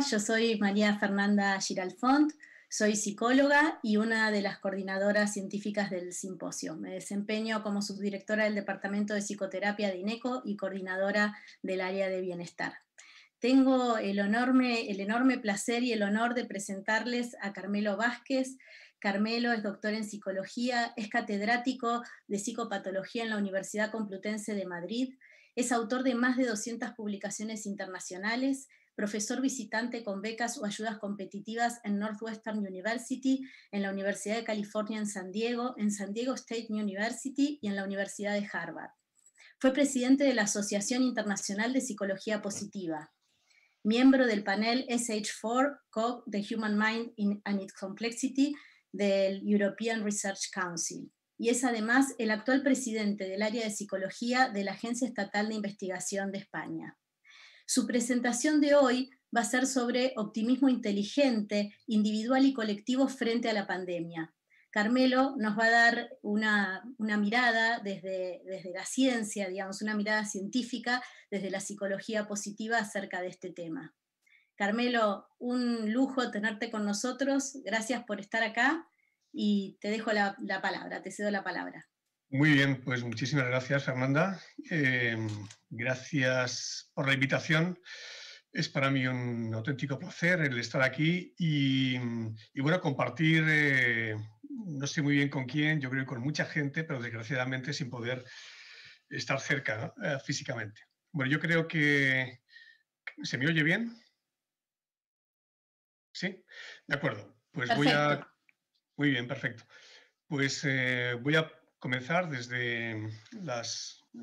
yo soy María Fernanda Giralfont, soy psicóloga y una de las coordinadoras científicas del simposio. Me desempeño como subdirectora del Departamento de Psicoterapia de INECO y coordinadora del área de bienestar. Tengo el enorme, el enorme placer y el honor de presentarles a Carmelo Vázquez. Carmelo es doctor en psicología, es catedrático de psicopatología en la Universidad Complutense de Madrid, es autor de más de 200 publicaciones internacionales, profesor visitante con becas o ayudas competitivas en Northwestern University, en la Universidad de California en San Diego, en San Diego State University y en la Universidad de Harvard. Fue presidente de la Asociación Internacional de Psicología Positiva, miembro del panel SH4 COG The Human Mind and Its Complexity del European Research Council y es además el actual presidente del área de psicología de la Agencia Estatal de Investigación de España. Su presentación de hoy va a ser sobre optimismo inteligente, individual y colectivo frente a la pandemia. Carmelo nos va a dar una, mirada desde, desde, la ciencia, digamos, una mirada científica desde la psicología positiva acerca de este tema. Carmelo, un lujo tenerte con nosotros. Gracias por estar acá y te dejo la palabra, te cedo la palabra. Muy bien, pues muchísimas gracias, Fernanda. Em, gracias por la invitación. Es para mí un auténtico placer el estar aquí y, em, bueno, compartir, eh, no sé muy bien con quién, yo creo que con mucha gente, pero desgraciadamente sin poder estar cerca eh, físicamente. Bueno, yo creo que... ¿Se me oye bien? Sí, de acuerdo. Pues voy a... Muy bien, perfecto. Pues eh, voy a comenzar desde las eh,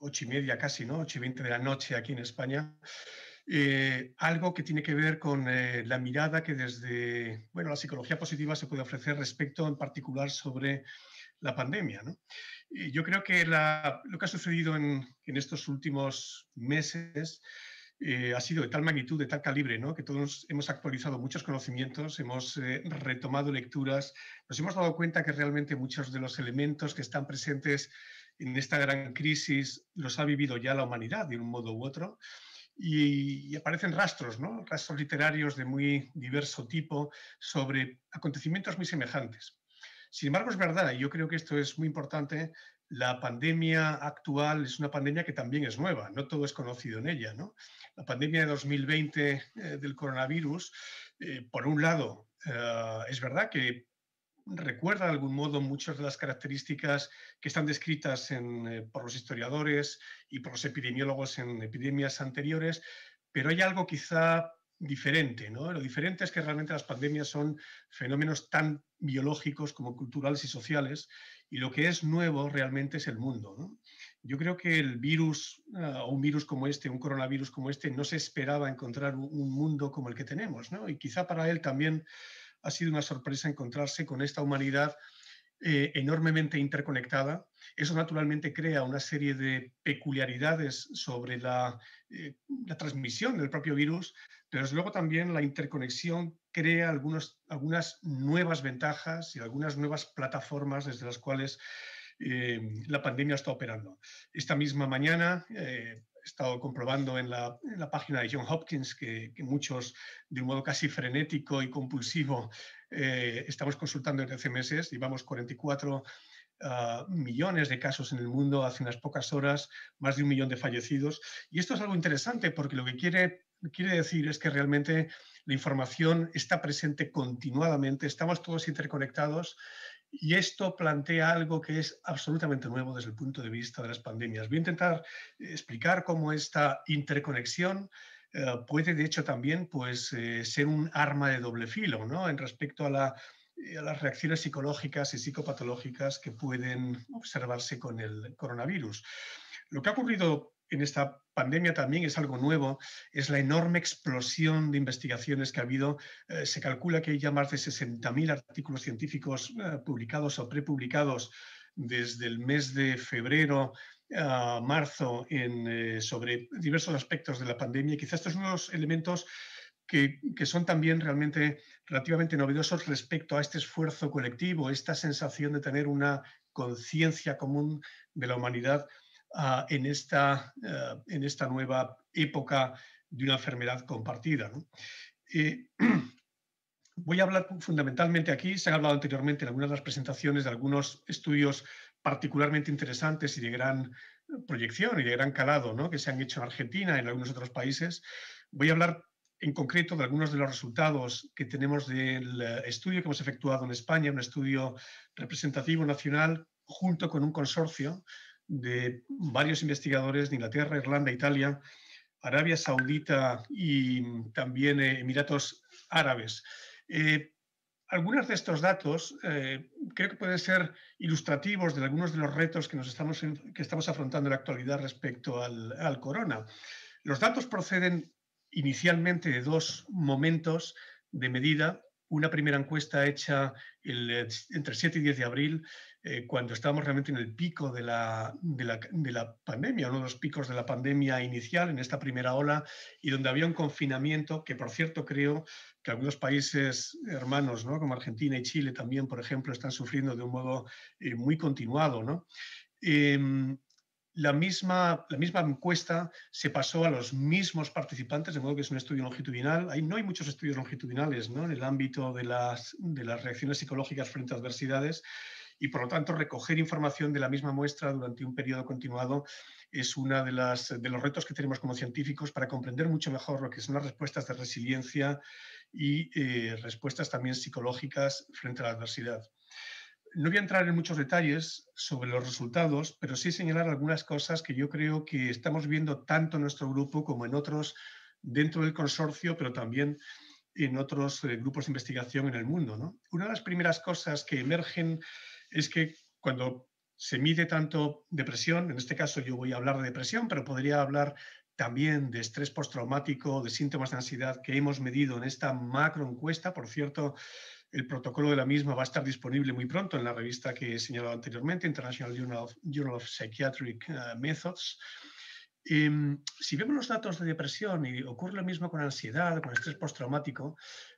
ocho y media casi, ¿no? Ocho y veinte de la noche aquí en España. Eh, algo que tiene que ver con eh, la mirada que desde bueno, la psicología positiva se puede ofrecer respecto en particular sobre la pandemia. ¿no? yo creo que lo que ha sucedido en, en estos últimos meses eh, ha sido de tal magnitud, de tal calibre, ¿no? que todos hemos actualizado muchos conocimientos, hemos eh, retomado lecturas, nos hemos dado cuenta que realmente muchos de los elementos que están presentes en esta gran crisis los ha vivido ya la humanidad de un modo u otro. Y, aparecen rastros, ¿no? rastros literarios de muy diverso tipo sobre acontecimientos muy semejantes. Sin embargo, es verdad, y yo creo que esto es muy importante, la pandemia actual es una pandemia que también es nueva, no todo es conocido en ella. La pandemia de 2020 eh, del coronavirus, eh, por un lado, eh, es verdad que recuerda de algún modo muchas de las características que están descritas por los historiadores y por los epidemiólogos en epidemias anteriores, pero hay algo quizá diferente, ¿no? Lo diferente es que realmente las pandemias son fenómenos tan biológicos como culturales y sociales, y lo que es nuevo realmente es el mundo, Yo creo que el virus, o ah, un virus como este, un coronavirus como este, no se esperaba encontrar un mundo como el que tenemos, ¿no? Y quizá para él también ha sido una sorpresa encontrarse con esta humanidad eh, enormemente interconectada. Eso naturalmente crea una serie de peculiaridades sobre la, eh, transmisión del propio virus, pero luego también la interconexión crea algunas nuevas ventajas y algunas nuevas plataformas desde las cuales eh, la pandemia está operando. Esta misma mañana he estado comprobando en la, página de John Hopkins que, muchos, de un modo casi frenético y compulsivo, eh, estamos consultando en 13 meses. Llevamos 44 ah, millones de casos en el mundo hace unas pocas horas, más de un millón de fallecidos. Y esto es algo interesante porque lo que quiere, quiere decir es que realmente la información está presente continuadamente, estamos todos interconectados y esto plantea algo que es absolutamente nuevo desde el punto de vista de las pandemias. Voy a intentar explicar cómo esta interconexión eh, puede, de hecho, también pues, eh, ser un arma de doble filo ¿no? en respecto a, eh, a las reacciones psicológicas y psicopatológicas que pueden observarse con el coronavirus. Lo que ha ocurrido en esta pandemia también es algo nuevo, es la enorme explosión de investigaciones que ha habido. Eh, se calcula que hay ya más de 60.000 artículos científicos eh, publicados o prepublicados desde el mes de febrero a marzo eh, sobre diversos aspectos de la pandemia. quizás estos son los elementos que, que, son también realmente relativamente novedosos respecto a este esfuerzo colectivo, esta sensación de tener una conciencia común de la humanidad Ah, en, esta, ah, en esta nueva época de una enfermedad compartida. Eh, voy a hablar fundamentalmente aquí, se ha hablado anteriormente en algunas de las presentaciones de algunos estudios particularmente interesantes y de gran proyección y de gran calado que se han hecho en Argentina y en algunos otros países. Voy a hablar en concreto de algunos de los resultados que tenemos del eh, estudio que hemos efectuado en España, un estudio representativo nacional junto con un consorcio de varios investigadores de Inglaterra, Irlanda, Italia, Arabia Saudita y también eh, Emiratos Árabes. Eh, algunos de estos datos eh, creo que pueden ser ilustrativos de algunos de los retos que, nos estamos, que estamos afrontando en la actualidad respecto al, al corona. Los datos proceden inicialmente de dos momentos de medida una primera encuesta hecha el, entre 7 y 10 de abril, eh, cuando estábamos realmente en el pico de la, de, la, pandemia, uno de los picos de la pandemia inicial, en esta primera ola, y donde había un confinamiento que, por cierto, creo que algunos países hermanos, ¿no? como Argentina y Chile también, por ejemplo, están sufriendo de un modo eh, muy continuado. ¿no? Em, la misma, encuesta se pasó a los mismos participantes, de modo que es un estudio longitudinal. Ahí no hay muchos estudios longitudinales ¿no? en el ámbito de las, reacciones psicológicas frente a adversidades y, por lo tanto, recoger información de la misma muestra durante un periodo continuado es uno de, los retos que tenemos como científicos para comprender mucho mejor lo que son las respuestas de resiliencia y eh, respuestas también psicológicas frente a la adversidad no voy a entrar en muchos detalles sobre los resultados, pero sí señalar algunas cosas que yo creo que estamos viendo tanto en nuestro grupo como en otros dentro del consorcio, pero también en otros eh, grupos de investigación en el mundo. Una de las primeras cosas que emergen es que cuando se mide tanto depresión, en este caso yo voy a hablar de depresión, pero podría hablar también de estrés postraumático, de síntomas de ansiedad que hemos medido en esta macroencuesta. Por cierto, el protocolo de la misma va a estar disponible muy pronto en la revista que he señalado anteriormente, International Journal of, Psychiatric eh, Methods. Em, si vemos los datos de depresión y ocurre lo mismo con ansiedad, con estrés postraumático,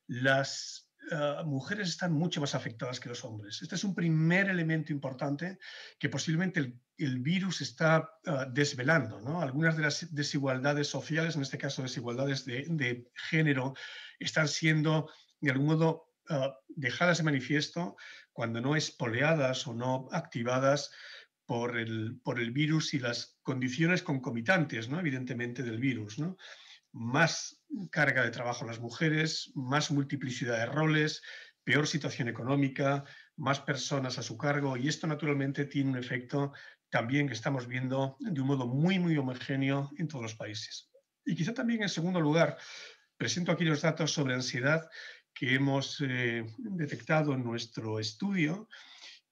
las eh, mujeres están mucho más afectadas que los hombres. Este es un primer elemento importante que posiblemente el, virus está eh, desvelando. ¿no? Algunas de las desigualdades sociales, en este caso desigualdades de, de género, están siendo de algún modo Ah, dejadas de manifiesto cuando no espoleadas o no activadas por el, por el virus y las condiciones concomitantes, ¿no? evidentemente, del virus. Más carga de trabajo en las mujeres, más multiplicidad de roles, peor situación económica, más personas a su cargo y esto naturalmente tiene un efecto también que estamos viendo de un modo muy, muy homogéneo en todos los países. Y quizá también en segundo lugar, presento aquí los datos sobre ansiedad que hemos eh, detectado en nuestro estudio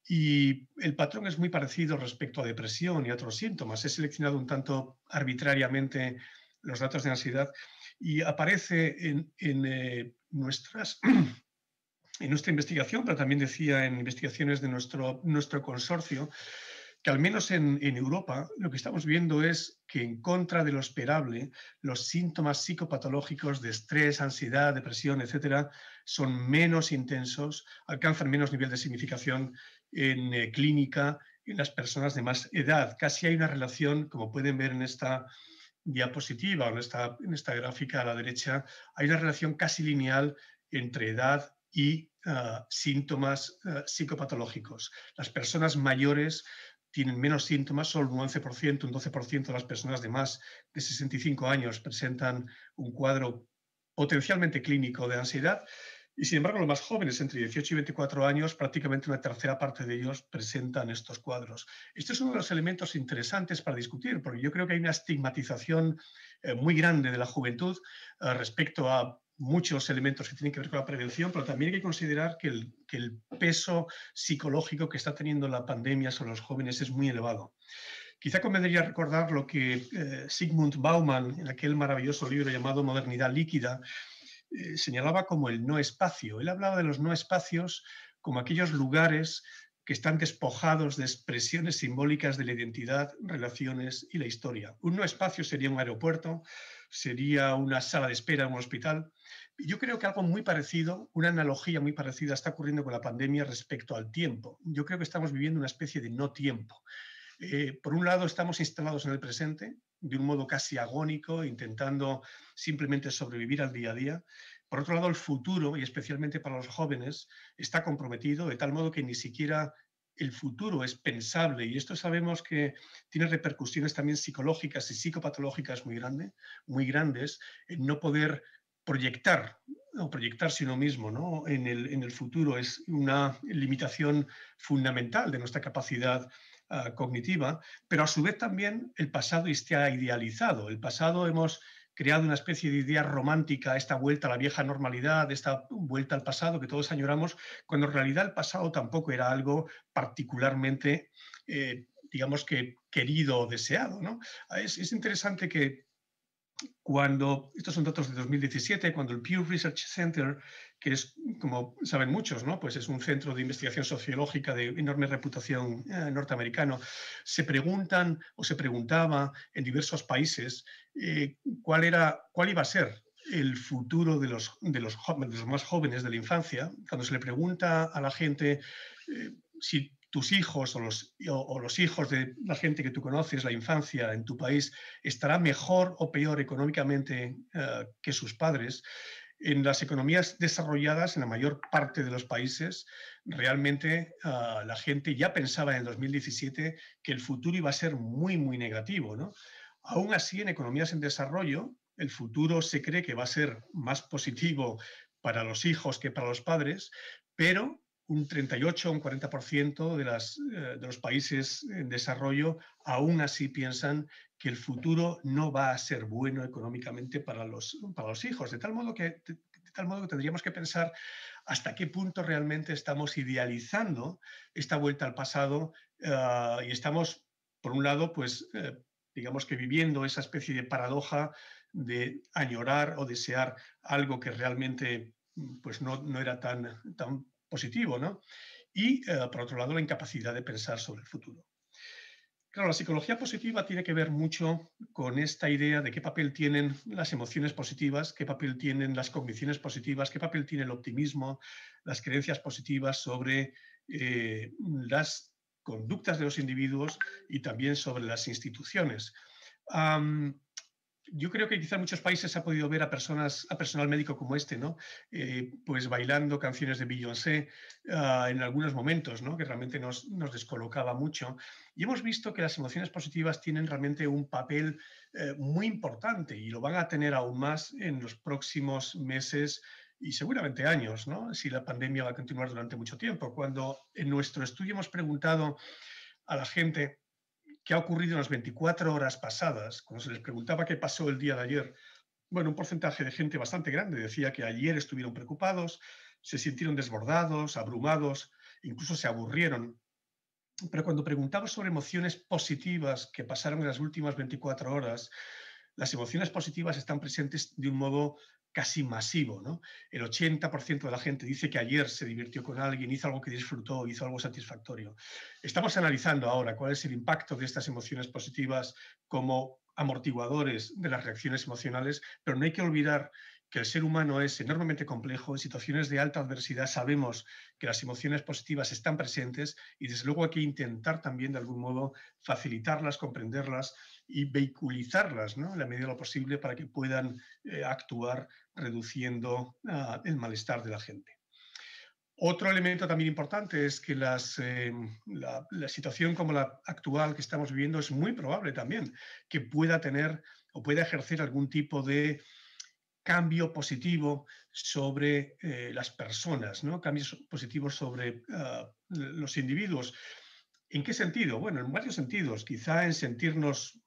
y el patrón es muy parecido respecto a depresión y otros síntomas. He seleccionado un tanto arbitrariamente los datos de ansiedad y aparece en, en eh, nuestras... En nuestra investigación, pero también decía en investigaciones de nuestro, nuestro consorcio, que al menos en, Europa lo que estamos viendo es que en contra de lo esperable, los síntomas psicopatológicos de estrés, ansiedad, depresión, etcétera, son menos intensos, alcanzan menos nivel de significación en eh, clínica en las personas de más edad. Casi hay una relación, como pueden ver en esta diapositiva o en esta, en esta gráfica a la derecha, hay una relación casi lineal entre edad y ah, síntomas ah, psicopatológicos. Las personas mayores tienen menos síntomas, solo un 11%, un 12% de las personas de más de 65 años presentan un cuadro potencialmente clínico de ansiedad. Y sin embargo, los más jóvenes, entre 18 y 24 años, prácticamente una tercera parte de ellos presentan estos cuadros. Este es uno de los elementos interesantes para discutir, porque yo creo que hay una estigmatización eh, muy grande de la juventud eh, respecto a muchos elementos que tienen que ver con la prevención, pero también hay que considerar que el, peso psicológico que está teniendo la pandemia sobre los jóvenes es muy elevado. Quizá convendría recordar lo que eh, Sigmund Bauman, en aquel maravilloso libro llamado Modernidad Líquida, eh, señalaba como el no espacio. Él hablaba de los no espacios como aquellos lugares que están despojados de expresiones simbólicas de la identidad, relaciones y la historia. Un no espacio sería un aeropuerto, sería una sala de espera en un hospital, yo creo que algo muy parecido, una analogía muy parecida está ocurriendo con la pandemia respecto al tiempo. Yo creo que estamos viviendo una especie de no tiempo. Eh, por un lado, estamos instalados en el presente, de un modo casi agónico, intentando simplemente sobrevivir al día a día. Por otro lado, el futuro, y especialmente para los jóvenes, está comprometido de tal modo que ni siquiera el futuro es pensable y esto sabemos que tiene repercusiones también psicológicas y psicopatológicas muy, grande, muy grandes, en no poder proyectar o proyectarse uno mismo ¿no? en, el, futuro es una limitación fundamental de nuestra capacidad ah, cognitiva, pero a su vez también el pasado está idealizado. El pasado hemos creado una especie de idea romántica, esta vuelta a la vieja normalidad, esta vuelta al pasado que todos añoramos, cuando en realidad el pasado tampoco era algo particularmente, eh, digamos que, querido o deseado. ¿no? Es, es interesante que cuando, estos son datos de 2017, cuando el Pew Research Center, que es, como saben muchos, ¿no? pues es un centro de investigación sociológica de enorme reputación eh, norteamericano, se preguntan o se preguntaba en diversos países eh, cuál, era, cuál iba a ser el futuro de los, de los, más jóvenes de la infancia, cuando se le pregunta a la gente eh, si tus hijos o los, los, hijos de la gente que tú conoces, la infancia en tu país, estará mejor o peor económicamente eh, que sus padres. En las economías desarrolladas, en la mayor parte de los países, realmente ah, la gente ya pensaba en el 2017 que el futuro iba a ser muy, muy negativo. ¿no? Aún así, en economías en desarrollo, el futuro se cree que va a ser más positivo para los hijos que para los padres, pero un 38 o un 40% de, las, eh, de los países en desarrollo aún así piensan que el futuro no va a ser bueno económicamente para los, para los hijos, de tal, modo que, de, tal modo tendríamos que pensar hasta qué punto realmente estamos idealizando esta vuelta al pasado eh, y estamos, por un lado, pues... Eh, digamos que viviendo esa especie de paradoja de añorar o desear algo que realmente pues no, no era tan, tan positivo, ¿no? Y, eh, por otro lado, la incapacidad de pensar sobre el futuro. Claro, la psicología positiva tiene que ver mucho con esta idea de qué papel tienen las emociones positivas, qué papel tienen las cogniciones positivas, qué papel tiene el optimismo, las creencias positivas sobre eh, las conductas de los individuos y también sobre las instituciones yo creo que quizá muchos países ha podido ver a personas, a personal médico como este, ¿no? Eh, pues bailando canciones de Beyoncé ah, en algunos momentos, ¿no? Que realmente nos, nos, descolocaba mucho. Y hemos visto que las emociones positivas tienen realmente un papel eh, muy importante y lo van a tener aún más en los próximos meses y seguramente años, Si la pandemia va a continuar durante mucho tiempo. Cuando en nuestro estudio hemos preguntado a la gente qué ha ocurrido en las 24 horas pasadas, cuando se les preguntaba qué pasó el día de ayer, bueno, un porcentaje de gente bastante grande decía que ayer estuvieron preocupados, se sintieron desbordados, abrumados, incluso se aburrieron. Pero cuando preguntamos sobre emociones positivas que pasaron en las últimas 24 horas, las emociones positivas están presentes de un modo casi masivo. ¿no? El 80% de la gente dice que ayer se divirtió con alguien, hizo algo que disfrutó, hizo algo satisfactorio. Estamos analizando ahora cuál es el impacto de estas emociones positivas como amortiguadores de las reacciones emocionales, pero no hay que olvidar que el ser humano es enormemente complejo, en situaciones de alta adversidad sabemos que las emociones positivas están presentes y desde luego hay que intentar también de algún modo facilitarlas, comprenderlas y vehiculizarlas ¿no? en la medida de lo posible para que puedan eh, actuar reduciendo ah, el malestar de la gente. Otro elemento también importante es que eh, la, situación como la actual que estamos viviendo es muy probable también que pueda tener o pueda ejercer algún tipo de cambio positivo sobre eh, las personas, ¿no? cambios positivos sobre ah, los individuos. ¿En qué sentido? Bueno, en varios sentidos. Quizá en sentirnos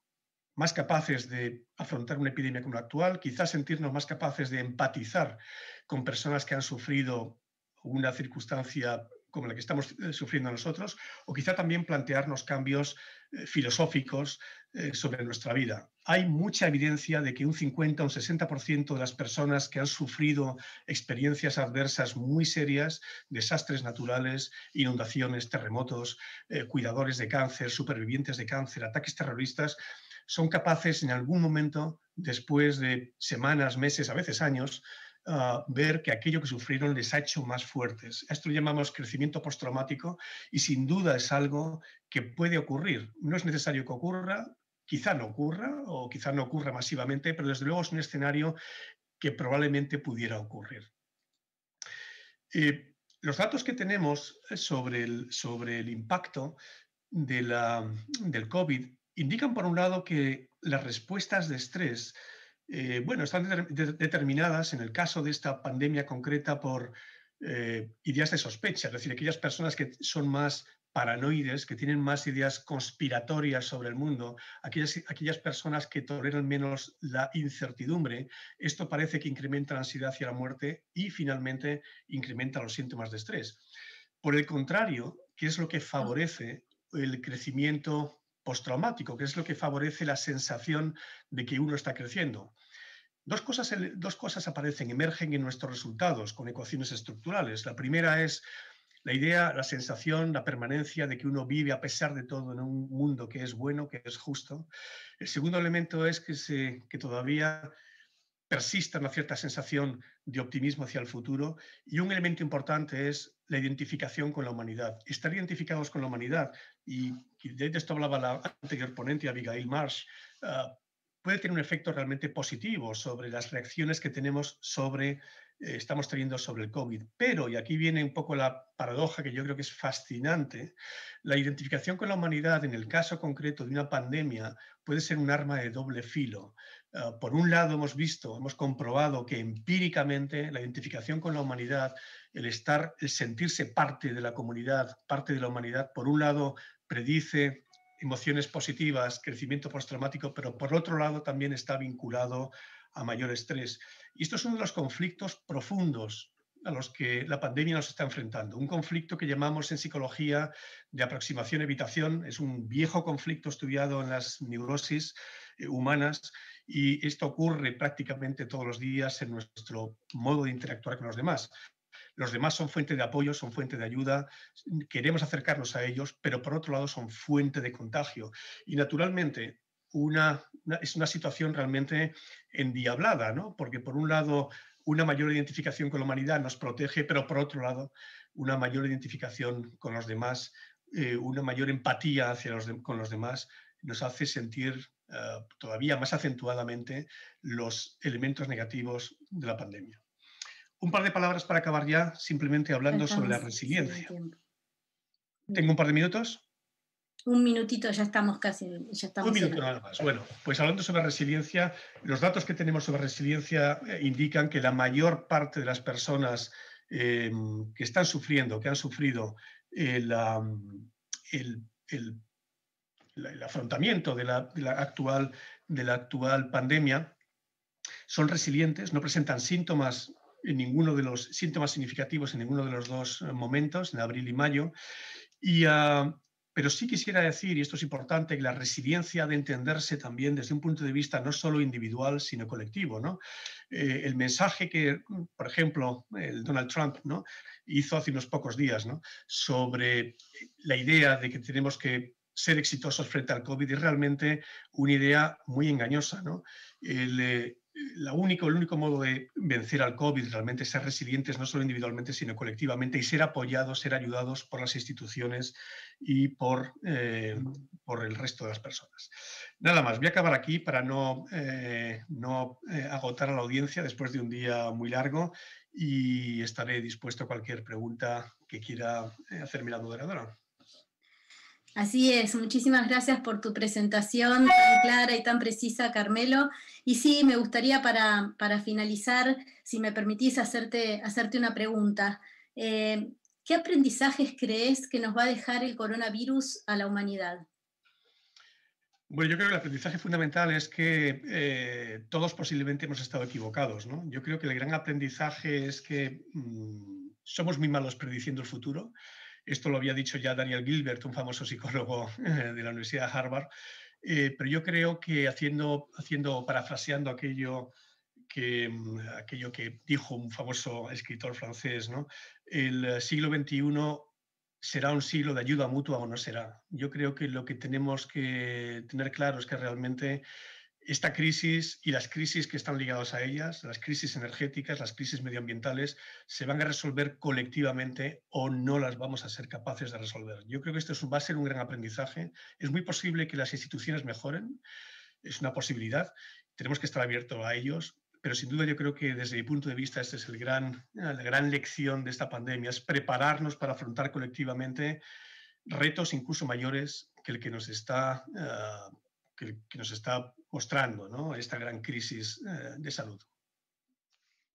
más capaces de afrontar una epidemia como la actual, quizás sentirnos más capaces de empatizar con personas que han sufrido una circunstancia como la que estamos eh, sufriendo nosotros, o quizá también plantearnos cambios eh, filosóficos eh, sobre nuestra vida. Hay mucha evidencia de que un 50 o un 60% de las personas que han sufrido experiencias adversas muy serias, desastres naturales, inundaciones, terremotos, cuidadores de cáncer, supervivientes de cáncer, ataques terroristas, son capaces en algún momento, después de semanas, meses, a veces años, ah, ver que aquello que sufrieron les ha hecho más fuertes. Esto lo llamamos crecimiento postraumático y sin duda es algo que puede ocurrir. No es necesario que ocurra, quizá no ocurra o quizá no ocurra masivamente, pero desde luego es un escenario que probablemente pudiera ocurrir. los datos que tenemos sobre el, sobre el impacto de la, del COVID indican, por un lado, que las respuestas de estrés eh, bueno, están determinadas en el caso de esta pandemia concreta por eh, ideas de sospecha, es decir, aquellas personas que son más paranoides, que tienen más ideas conspiratorias sobre el mundo, aquellas, aquellas personas que toleran menos la incertidumbre, esto parece que incrementa la ansiedad hacia la muerte y finalmente incrementa los síntomas de estrés. Por el contrario, ¿qué es lo que ah. favorece el crecimiento postraumático, que es lo que favorece la sensación de que uno está creciendo. Dos cosas, dos cosas aparecen, emergen en nuestros resultados con ecuaciones estructurales. La primera es la idea, la sensación, la permanencia de que uno vive a pesar de todo en un mundo que es bueno, que es justo. El segundo elemento es que, se, que todavía persista una cierta sensación de optimismo hacia el futuro y un elemento importante es la identificación con la humanidad. Estar identificados con la humanidad, y, de esto hablaba la anterior ponente, Abigail Marsh, ah, puede tener un efecto realmente positivo sobre las reacciones que tenemos sobre, eh, estamos teniendo sobre el COVID. Pero, y aquí viene un poco la paradoja que yo creo que es fascinante, la identificación con la humanidad en el caso concreto de una pandemia puede ser un arma de doble filo. Ah, por un lado, hemos visto, hemos comprobado que empíricamente la identificación con la humanidad, el estar, el sentirse parte de la comunidad, parte de la humanidad, por un lado predice emociones positivas, crecimiento postraumático, pero por otro lado también está vinculado a mayor estrés. Y esto es uno de los conflictos profundos a los que la pandemia nos está enfrentando. Un conflicto que llamamos en psicología de aproximación-evitación. Es un viejo conflicto estudiado en las neurosis humanas y esto ocurre prácticamente todos los días en nuestro modo de interactuar con los demás. Los demás son fuente de apoyo, son fuente de ayuda, queremos acercarnos a ellos, pero por otro lado son fuente de contagio. Y naturalmente es una situación realmente endiablada, ¿no? Porque por un lado una mayor identificación con la humanidad nos protege, pero por otro lado una mayor identificación con los demás, eh, una mayor empatía hacia con los demás nos hace sentir eh, todavía más acentuadamente los elementos negativos de la pandemia. Un par de palabras para acabar ya, simplemente hablando sobre la resiliencia. ¿Tengo un par de minutos? Un minutito, ya estamos casi. un minuto nada más. Bueno, pues hablando sobre resiliencia, los datos que tenemos sobre resiliencia eh, indican que la mayor parte de las personas eh, que están sufriendo, que han sufrido mm, el, el, el el afrontamiento de la, actual, de la actual pandemia, son resilientes, no presentan síntomas en ninguno de los síntomas significativos en ninguno de los dos eh, momentos, en abril y mayo. Y, ah, pero sí quisiera decir, y esto es importante, que la resiliencia ha de entenderse también desde un punto de vista no solo individual, sino colectivo. ¿no? Eh, el mensaje que, por ejemplo, Donald Trump ¿no? hizo hace unos pocos días sobre la idea de que tenemos que ser exitosos frente al COVID es realmente una idea muy engañosa. El, eh, único, el único modo de vencer al COVID realmente ser resilientes, no solo individualmente, sino colectivamente, y ser apoyados, ser ayudados por las instituciones y por, eh, por el resto de las personas. Nada más, voy a acabar aquí para no, eh, no agotar a la audiencia después de un día muy largo y estaré dispuesto a cualquier pregunta que quiera hacerme la moderadora. Así es, muchísimas gracias por tu presentación tan clara y tan precisa, Carmelo. Y sí, me gustaría para, finalizar, si me permitís, hacerte, hacerte una pregunta. Eh, ¿Qué aprendizajes crees que nos va a dejar el coronavirus a la humanidad? Bueno, yo creo que el aprendizaje fundamental es que eh, todos posiblemente hemos estado equivocados. ¿no? Yo creo que el gran aprendizaje es que mm, somos muy malos prediciendo el futuro esto lo había dicho ya Daniel Gilbert, un famoso psicólogo eh, de la Universidad de Harvard, eh, pero yo creo que haciendo, haciendo parafraseando aquello que, mm, aquello que dijo un famoso escritor francés, ¿no? el eh, siglo XXI será un siglo de ayuda mutua o no será. Yo creo que lo que tenemos que tener claro es que realmente esta crisis y las crisis que están ligadas a ellas, las crisis energéticas, las crisis medioambientales, se van a resolver colectivamente o no las vamos a ser capaces de resolver. Yo creo que esto va a ser un gran aprendizaje. Es muy posible que las instituciones mejoren, es una posibilidad, tenemos que estar abiertos a ellos, pero sin duda yo creo que desde mi punto de vista esta es el gran, la gran lección de esta pandemia, es prepararnos para afrontar colectivamente retos incluso mayores que el que nos está, eh, que nos está mostrando esta gran crisis eh, de salud.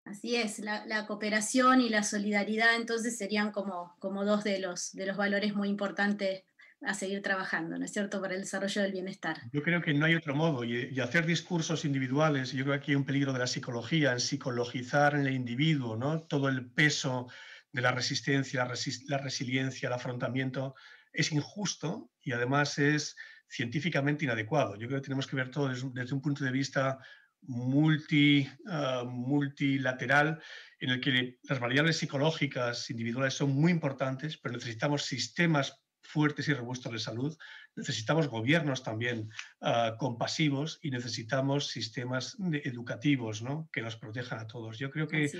Así es, la, cooperación y la solidaridad entonces serían como, como dos de los, de los valores muy importantes a seguir trabajando, ¿no es cierto?, para el desarrollo del bienestar. Yo creo que no hay otro modo y, hacer discursos individuales, yo creo que aquí hay un peligro de la psicología, en psicologizar en el individuo, ¿no? Todo el peso de la resistencia, la, la resiliencia, el afrontamiento, es injusto y además es científicamente inadecuado. Yo creo que tenemos que ver todo desde, un punto de vista multi, eh, multilateral en el que las variables psicológicas individuales son muy importantes, pero necesitamos sistemas fuertes y robustos de salud, necesitamos gobiernos también eh, compasivos y necesitamos sistemas educativos ¿no? que nos protejan a todos. Yo creo que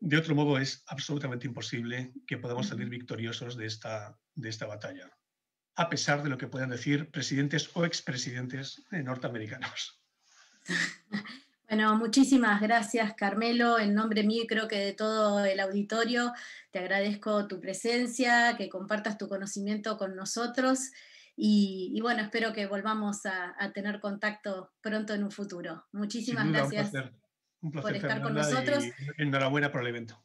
de otro modo es absolutamente imposible que podamos salir victoriosos de esta, de esta batalla a pesar de lo que puedan decir presidentes o expresidentes eh, norteamericanos. Bueno, muchísimas gracias Carmelo, en nombre mío y creo que de todo el auditorio, te agradezco tu presencia, que compartas tu conocimiento con nosotros y, bueno, espero que volvamos a, tener contacto pronto en un futuro. Muchísimas gracias un placer. por estar con nosotros. enhorabuena por el evento.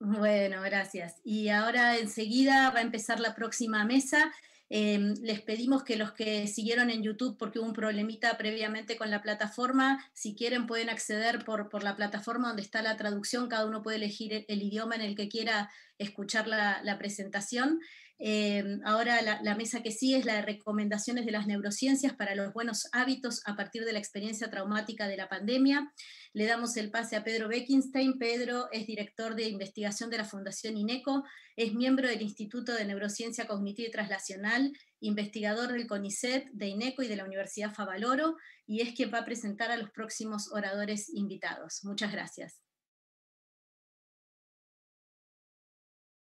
Bueno, gracias. Y ahora enseguida va a empezar la próxima mesa. Em, les pedimos que los que siguieron en YouTube, porque hubo un problemita previamente con la plataforma, si quieren pueden acceder por, la plataforma donde está la traducción, cada uno puede elegir el, idioma en el que quiera escuchar la presentación. Em, ahora la, mesa que sigue es la de recomendaciones de las neurociencias para los buenos hábitos a partir de la experiencia traumática de la pandemia. Le damos el pase a Pedro Beckenstein, Pedro es director de investigación de la Fundación INECO, es miembro del Instituto de Neurociencia Cognitiva y Translacional, investigador del CONICET, de INECO y de la Universidad Favaloro, y es quien va a presentar a los próximos oradores invitados. Muchas gracias.